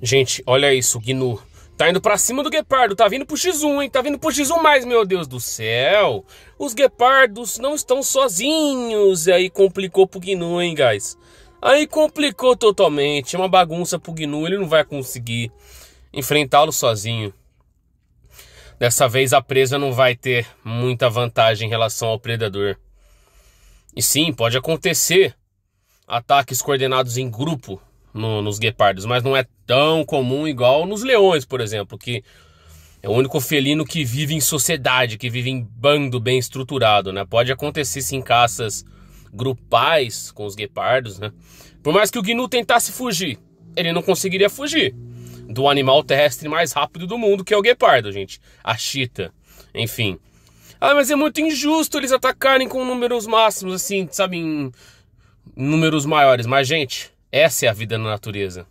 Gente, olha isso, Gnu. Tá indo pra cima do guepardo, tá vindo pro X1, hein? Tá vindo pro X1 mais, meu Deus do céu. Os guepardos não estão sozinhos. E aí complicou pro Gnu, hein, guys? Aí complicou totalmente. É uma bagunça pro Gnu, ele não vai conseguir enfrentá-lo sozinho. Dessa vez a presa não vai ter muita vantagem em relação ao predador. E sim, pode acontecer ataques coordenados em grupo no, nos guepardos, mas não é tão comum igual nos leões, por exemplo, que é o único felino que vive em sociedade, que vive em bando bem estruturado, né? Pode acontecer sim caças grupais com os guepardos, né? Por mais que o gnu tentasse fugir, ele não conseguiria fugir do animal terrestre mais rápido do mundo, que é o guepardo, gente. A chita, enfim. Ah, mas é muito injusto eles atacarem com números máximos, assim, sabe, em números maiores. Mas, gente, essa é a vida na natureza.